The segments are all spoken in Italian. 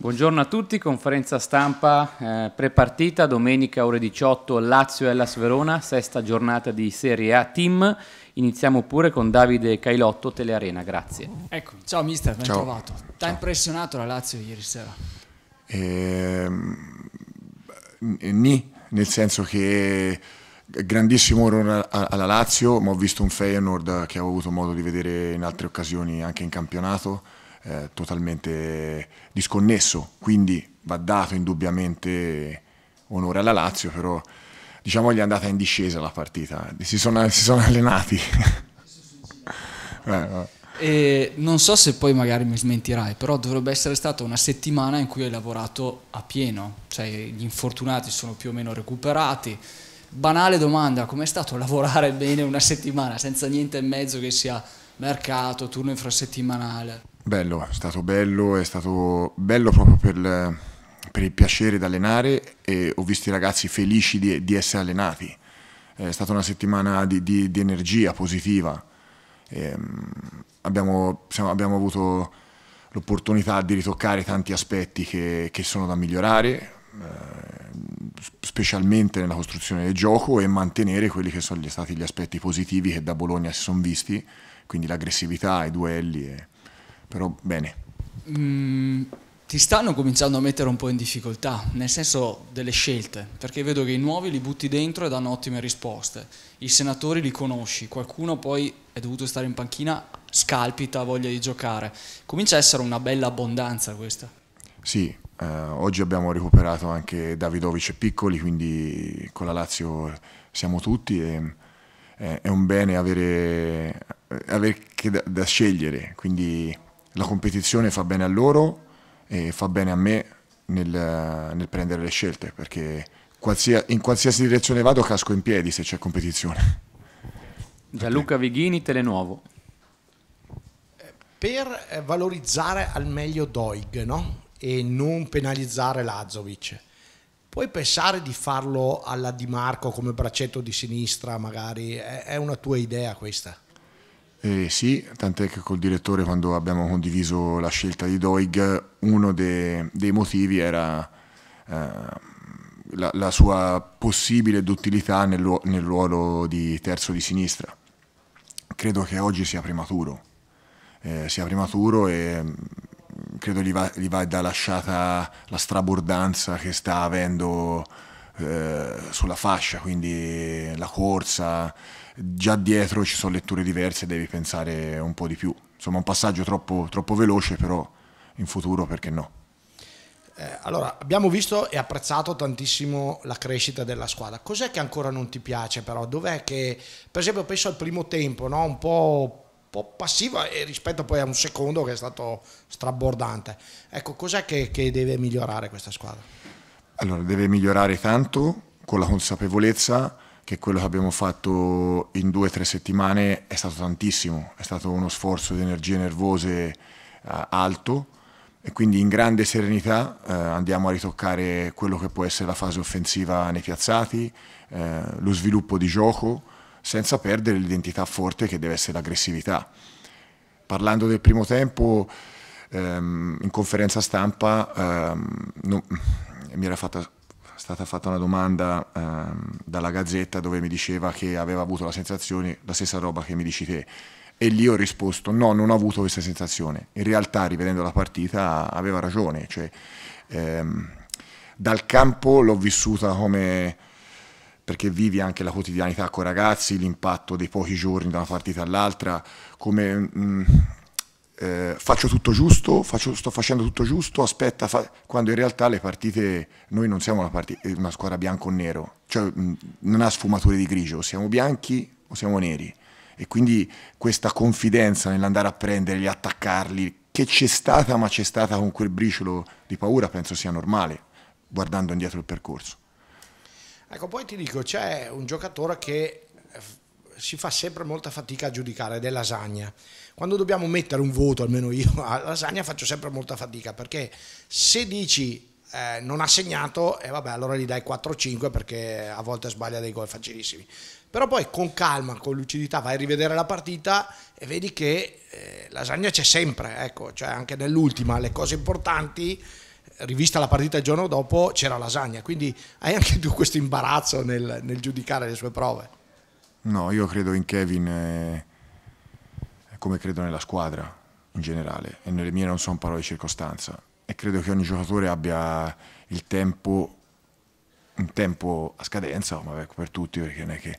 Buongiorno a tutti, conferenza stampa eh, prepartita, domenica ore 18 Lazio e Las Verona, sesta giornata di Serie A Team. Iniziamo pure con Davide Cailotto, Telearena, grazie. Ecco, ciao mister, ben ciao. trovato. T'ha impressionato la Lazio ieri sera? Ehm, ni, nel senso che grandissimo onore alla Lazio, ma ho visto un Feyenoord che avevo avuto modo di vedere in altre occasioni anche in campionato eh, totalmente disconnesso, quindi va dato indubbiamente onore alla Lazio, però diciamo gli è andata in discesa la partita, si sono, si sono allenati. Eh, e non so se poi magari mi smentirai, però dovrebbe essere stata una settimana in cui hai lavorato a pieno, cioè gli infortunati sono più o meno recuperati. Banale domanda, com'è stato lavorare bene una settimana senza niente in mezzo che sia mercato, turno infrasettimanale? Bello, è stato bello, è stato bello proprio per, per il piacere di allenare e ho visto i ragazzi felici di, di essere allenati. È stata una settimana di, di, di energia positiva. E, ehm, abbiamo, siamo, abbiamo, avuto l'opportunità di ritoccare tanti aspetti che, che sono da migliorare, eh, specialmente nella costruzione del gioco e mantenere quelli che sono stati gli aspetti positivi che da Bologna si sono visti, quindi l'aggressività, i duelli. E però bene. Mm, ti stanno cominciando a mettere un po' in difficoltà, nel senso delle scelte, perché vedo che i nuovi li butti dentro e danno ottime risposte, i senatori li conosci, qualcuno poi è dovuto stare in panchina, scalpita, voglia di giocare. Comincia a essere una bella abbondanza questa. Sì, eh, oggi abbiamo recuperato anche Davidovic e Piccoli, quindi con la Lazio siamo tutti e eh, è un bene avere, avere da, da scegliere, quindi la competizione fa bene a loro e fa bene a me nel, nel prendere le scelte, perché in qualsiasi direzione vado casco in piedi se c'è competizione. Gianluca Vighini, Telenuovo. Per valorizzare al meglio Doig no? e non penalizzare Lazovic, puoi pensare di farlo alla Di Marco come braccetto di sinistra magari? È una tua idea questa? Eh, sì, tant'è che col direttore quando abbiamo condiviso la scelta di Doig, uno de, dei motivi era eh, la, la, sua possibile duttilità nel, nel ruolo di terzo di sinistra. Credo che oggi sia prematuro, eh, sia prematuro e mm, credo gli va, gli va da lasciata la strabordanza che sta avendo eh, sulla fascia, quindi la corsa, già dietro ci sono letture diverse, devi pensare un po' di più. Insomma, un passaggio troppo, troppo veloce, però in futuro perché no? Eh, allora, abbiamo visto e apprezzato tantissimo la crescita della squadra. Cos'è che ancora non ti piace però? Dov'è che, per esempio, penso al primo tempo, no? un po' po' passiva e rispetto poi a un secondo che è stato strabordante. Ecco, cos'è che, che, deve migliorare questa squadra? Allora, deve migliorare tanto con la consapevolezza che quello che abbiamo fatto in due o tre settimane è stato tantissimo, è stato uno sforzo di energie nervose eh, alto e quindi in grande serenità eh, andiamo a ritoccare quello che può essere la fase offensiva nei piazzati, eh, lo sviluppo di gioco, senza perdere l'identità forte che deve essere l'aggressività. Parlando del primo tempo, ehm, in conferenza stampa ehm, no, mi era fatta stata fatta una domanda ehm, dalla Gazzetta dove mi diceva che aveva avuto la sensazione, la stessa roba che mi dici te, e lì ho risposto no, non ho avuto questa sensazione. In realtà, rivedendo la partita, aveva ragione. Cioè, ehm, dal campo l'ho vissuta come perché vivi anche la quotidianità con i ragazzi, l'impatto dei pochi giorni da una partita all'altra, come mh, mm, eh, faccio tutto giusto, faccio, sto facendo tutto giusto, aspetta, fa... quando in realtà le partite, noi non siamo una, partita, eh, una squadra bianco o nero, cioè mh, mm, non ha sfumature di grigio, siamo bianchi o siamo neri. E quindi questa confidenza nell'andare a prenderli, attaccarli, che c'è stata, ma c'è stata con quel briciolo di paura, penso sia normale, guardando indietro il percorso. Ecco, poi ti dico, c'è un giocatore che eh, si fa sempre molta fatica a giudicare ed è lasagna. Quando dobbiamo mettere un voto, almeno io, a lasagna faccio sempre molta fatica perché se dici eh, non ha segnato e eh, vabbè allora gli dai 4-5 perché a volte sbaglia dei gol facilissimi però poi con calma con lucidità vai a rivedere la partita e vedi che eh, lasagna c'è sempre ecco cioè anche nell'ultima le cose importanti rivista la partita il giorno dopo c'era lasagna quindi hai anche tu questo imbarazzo nel, nel giudicare le sue prove No, io credo in Kevin eh, come credo nella squadra in generale e nelle mie non sono parole di circostanza e credo che ogni giocatore abbia il tempo, un tempo a scadenza, ma per tutti perché non è che...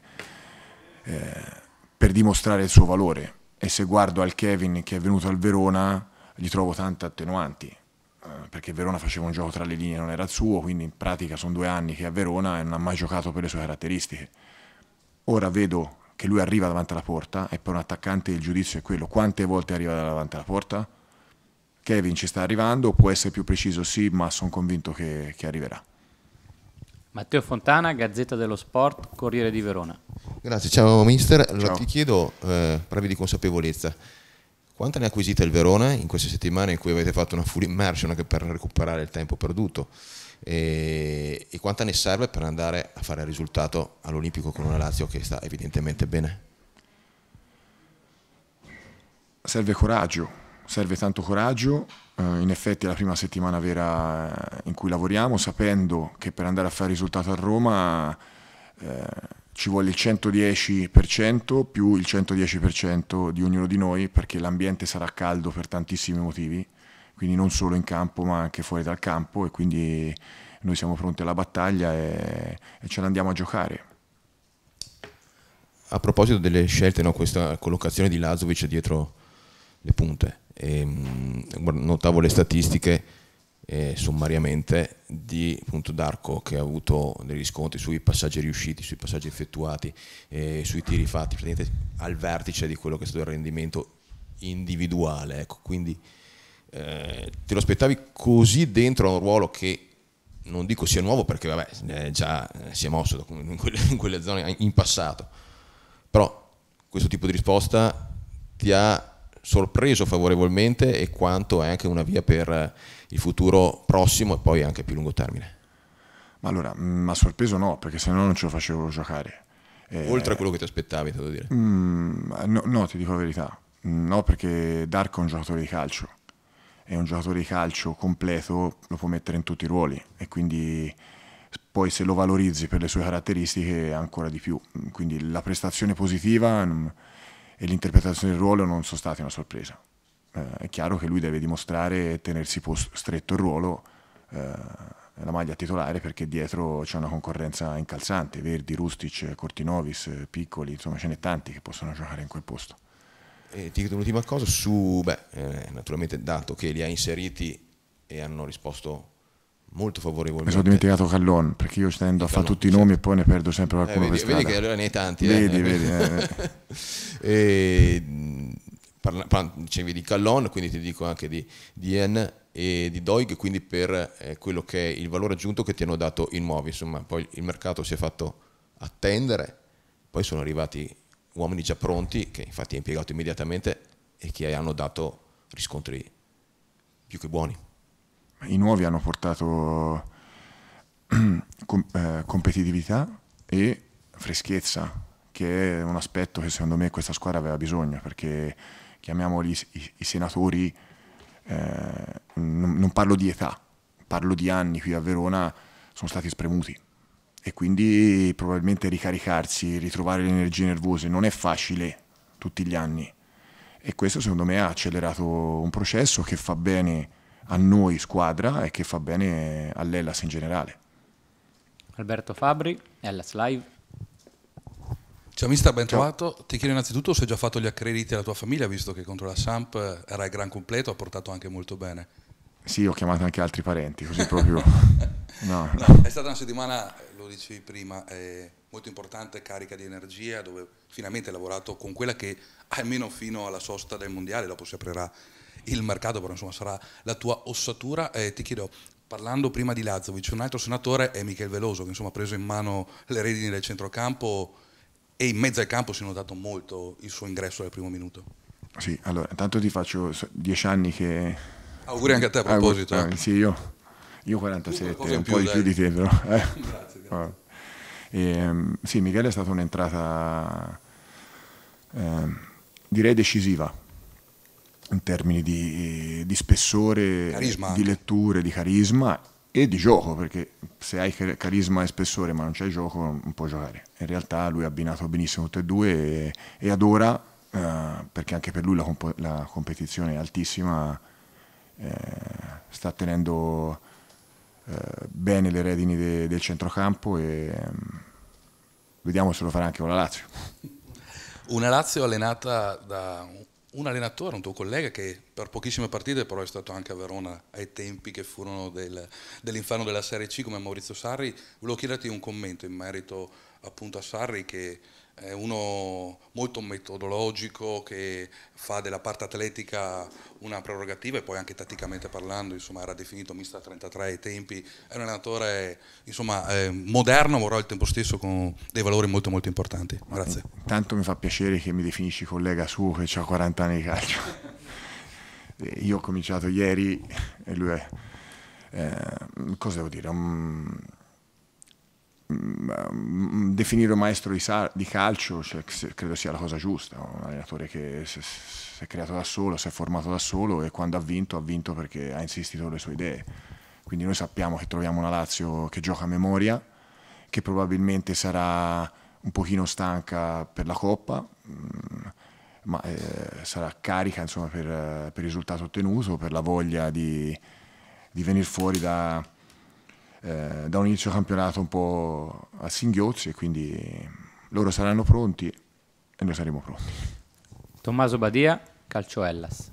Eh, per dimostrare il suo valore e se guardo al Kevin che è venuto al Verona gli trovo tante attenuanti eh, perché Verona faceva un gioco tra le linee non era il suo quindi in pratica sono due anni che è a Verona e non ha mai giocato per le sue caratteristiche Ora vedo che lui arriva davanti alla porta e per un attaccante il giudizio è quello. Quante volte arriva davanti alla porta? Kevin ci sta arrivando, può essere più preciso sì, ma sono convinto che, che arriverà. Matteo Fontana, Gazzetta dello Sport, Corriere di Verona. Grazie, ciao mister. Ciao. Allora, ti chiedo, eh, brevi di consapevolezza, quanto ne ha acquisito il Verona in queste settimane in cui avete fatto una full immersion anche per recuperare il tempo perduto? e, e quanta ne serve per andare a fare il risultato all'Olimpico con una Lazio che sta evidentemente bene? Serve coraggio, serve tanto coraggio, eh, in effetti è la prima settimana vera eh, in cui lavoriamo, sapendo che per andare a fare il risultato a Roma eh, ci vuole il 110% più il 110% di ognuno di noi, perché l'ambiente sarà caldo per tantissimi motivi quindi non solo in campo ma anche fuori dal campo e quindi noi siamo pronti alla battaglia e, e ce l'andiamo a giocare. A proposito delle scelte, no, questa collocazione di Lazovic dietro le punte, e, ehm, notavo le statistiche eh, sommariamente di punto d'arco che ha avuto degli riscontri sui passaggi riusciti, sui passaggi effettuati, eh, sui tiri fatti, praticamente al vertice di quello che è stato il rendimento individuale. Ecco, quindi eh, te lo aspettavi così dentro a un ruolo che non dico sia nuovo perché vabbè, eh, già eh, si è mosso in quelle, in quelle zone in passato, però questo tipo di risposta ti ha sorpreso favorevolmente e quanto è anche una via per eh, il futuro prossimo e poi anche più lungo termine? Ma allora, ma mm, sorpreso no, perché se no non ce lo facevo giocare. Oltre a quello che ti aspettavi, devo dire. Mm, no, no, ti dico la verità. Mm, no, perché Darko è un giocatore di calcio è un giocatore di calcio completo, lo può mettere in tutti i ruoli e quindi poi se lo valorizzi per le sue caratteristiche ancora di più. Quindi la prestazione positiva mm, e l'interpretazione del ruolo non sono state una sorpresa. Eh, è chiaro che lui deve dimostrare e tenersi stretto il ruolo, eh, la maglia titolare, perché dietro c'è una concorrenza incalzante, Verdi, Rustic, Cortinovis, Piccoli, insomma ce n'è tanti che possono giocare in quel posto. E ti chiedo un'ultima cosa su, beh, eh, naturalmente dato che li ha inseriti e hanno risposto molto favorevolmente. Mi sono dimenticato Callon perché io stendo a fare tutti i nomi sì. e poi ne perdo sempre eh, qualcuno. Eh, vedi, vedi che allora ne hai tanti. Vedi, eh. vedi. Eh. e, parla, parla, dicevi di Callon, quindi ti dico anche di, di e di Doig, quindi per eh, quello che è il valore aggiunto che ti hanno dato i nuovi. Insomma, poi il mercato si è fatto attendere, poi sono arrivati uomini già pronti, che infatti ha impiegato immediatamente e che hanno dato riscontri più che buoni. I nuovi hanno portato com eh, competitività e freschezza, che è un aspetto che secondo me questa squadra aveva bisogno, perché chiamiamoli i, i senatori, eh, non, non parlo di età, parlo di anni qui a Verona, sono stati spremuti e quindi probabilmente ricaricarsi, ritrovare le energie nervose non è facile tutti gli anni e questo secondo me ha accelerato un processo che fa bene a noi squadra e che fa bene all'Ellas in generale. Alberto Fabri, Ellas Live. Ciao mister, ben trovato. Ti chiedo innanzitutto se hai già fatto gli accrediti alla tua famiglia, visto che contro la Samp era il gran completo, ha portato anche molto bene. Sì, ho chiamato anche altri parenti, così proprio... no, no. È stata una settimana, lo dicevi prima, eh, molto importante, carica di energia, dove finalmente hai lavorato con quella che almeno fino alla sosta del mondiale, dopo si aprirà il mercato, però insomma sarà la tua ossatura. Eh, ti chiedo, parlando prima di Lazovic, un altro senatore è Michele Veloso, che insomma ha preso in mano le redini del centrocampo e in mezzo al campo si è notato molto il suo ingresso dal primo minuto. Sì, allora, intanto ti faccio dieci anni che Auguri anche a te a proposito. Ah, sì, io, io 47, un po' di più di te però. Eh. Grazie, grazie. E, ehm, sì, Michele è stata un'entrata eh, direi decisiva in termini di, di spessore, carisma. di letture, di carisma e di gioco, perché se hai carisma e spessore ma non c'è gioco non puoi giocare. In realtà lui ha abbinato benissimo tutte e due e, e ora, eh, perché anche per lui la, comp la competizione è altissima, eh, sta tenendo eh, bene le redini de, del centrocampo e mm, vediamo se lo farà anche con la Lazio. Una Lazio allenata da un allenatore, un tuo collega che per pochissime partite però è stato anche a Verona ai tempi che furono del, dell'inferno della Serie C come Maurizio Sarri. Volevo chiederti un commento in merito a appunto a Sarri che è uno molto metodologico che fa della parte atletica una prerogativa e poi anche tatticamente parlando insomma, era definito mista 33 ai tempi, è un allenatore insomma, eh, moderno ma al tempo stesso con dei valori molto molto importanti. Grazie. Tanto mi fa piacere che mi definisci collega suo che ha 40 anni di calcio. Eh, io ho cominciato ieri e lui è... Eh, cosa devo dire? Um, Mm, mm, definire un maestro di, di calcio cioè, credo sia la cosa giusta, un allenatore che si è creato da solo, si è formato da solo e quando ha vinto ha vinto perché ha insistito sulle sue idee. Quindi noi sappiamo che troviamo una Lazio che gioca a memoria, che probabilmente sarà un pochino stanca per la Coppa, mm, ma eh, sarà carica insomma, per, per, il risultato ottenuto, per la voglia di, di venire fuori da eh, da un inizio campionato un po' a singhiozzi e quindi loro saranno pronti e noi saremo pronti. Tommaso Badia, Calcio Ellas.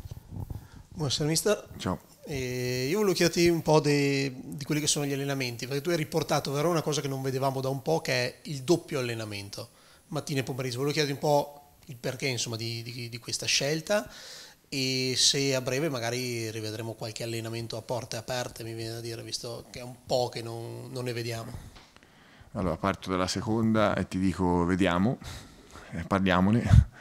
Buonasera mister. Ciao. Eh, io volevo chiederti un po' de, di quelli che sono gli allenamenti, perché tu hai riportato però una cosa che non vedevamo da un po', che è il doppio allenamento, mattina e pomeriggio. Volevo chiederti un po' il perché insomma, di, di, di questa scelta e se a breve magari rivedremo qualche allenamento a porte aperte, mi viene da dire, visto che è un po' che non, non ne vediamo. Allora parto dalla seconda e ti dico vediamo, eh, parliamone.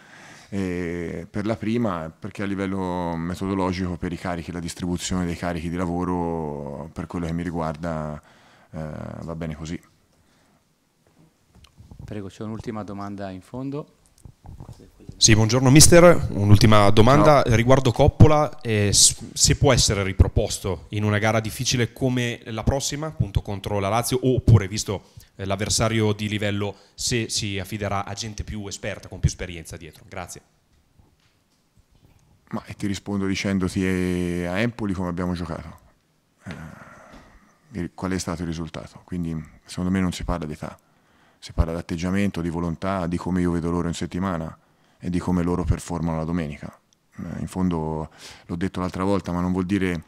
E per la prima, perché a livello metodologico per i carichi, la distribuzione dei carichi di lavoro, per quello che mi riguarda, eh, va bene così. Prego, c'è un'ultima domanda in fondo. Sì, buongiorno mister. Un'ultima domanda no. riguardo Coppola, eh, se può essere riproposto in una gara difficile come la prossima, appunto contro la Lazio, oppure visto eh, l'avversario di livello, se si affiderà a gente più esperta, con più esperienza dietro. Grazie. Ma ti rispondo dicendoti a Empoli come abbiamo giocato, eh, qual è stato il risultato. Quindi secondo me non si parla di età, si parla di atteggiamento, di volontà, di come io vedo loro in settimana e di come loro performano la domenica. Eh, in fondo l'ho detto l'altra volta, ma non vuol dire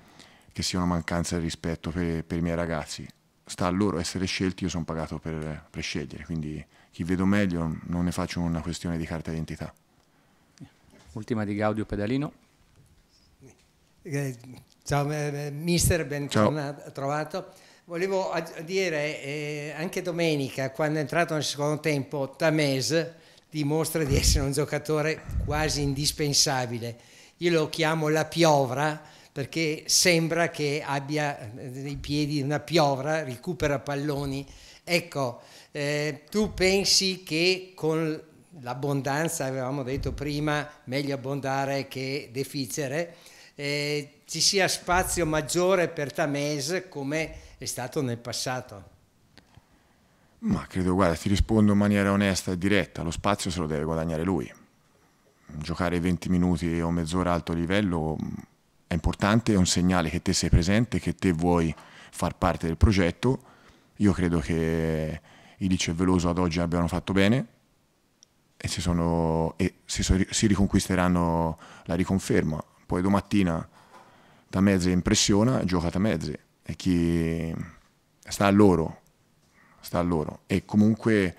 che sia una mancanza di rispetto per, per i miei ragazzi. Sta a loro essere scelti, io sono pagato per, per scegliere, quindi chi vedo meglio non ne faccio una questione di carta d'identità. Ultima di Gaudio Pedalino. Eh, ciao eh, mister, ben Ciao. trovato. Volevo dire, eh, anche domenica, quando è entrato nel secondo tempo Tamese dimostra di essere un giocatore quasi indispensabile. Io lo chiamo la piovra perché sembra che abbia eh, nei piedi una piovra, recupera palloni. Ecco, eh, tu pensi che con l'abbondanza, avevamo detto prima, meglio abbondare che deficere, eh, ci sia spazio maggiore per Tamese come è stato nel passato? Ma credo, guarda, ti rispondo in maniera onesta e diretta, lo spazio se lo deve guadagnare lui. Giocare 20 minuti o mezz'ora alto livello mm, è importante, è un segnale che te sei presente, che te vuoi far parte del progetto. Io credo che Ilice e Veloso ad oggi abbiano fatto bene e, si, sono, e si, si riconquisteranno la riconferma. Poi domattina da mezze impressiona, gioca da mezze e chi sta a loro sta a loro. E comunque,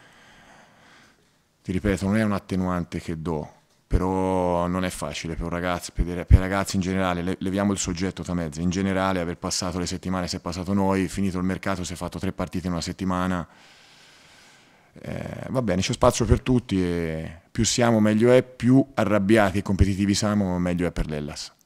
ti ripeto, non è un attenuante che do, però non è facile per un ragazzo, per, per ragazzi in generale, le, leviamo il soggetto tra mezzo, in generale aver passato le settimane, se è passato noi, finito il mercato, si è fatto tre partite in una settimana, eh, va bene, c'è spazio per tutti e più siamo meglio è, più arrabbiati e competitivi siamo meglio è per l'Ellas.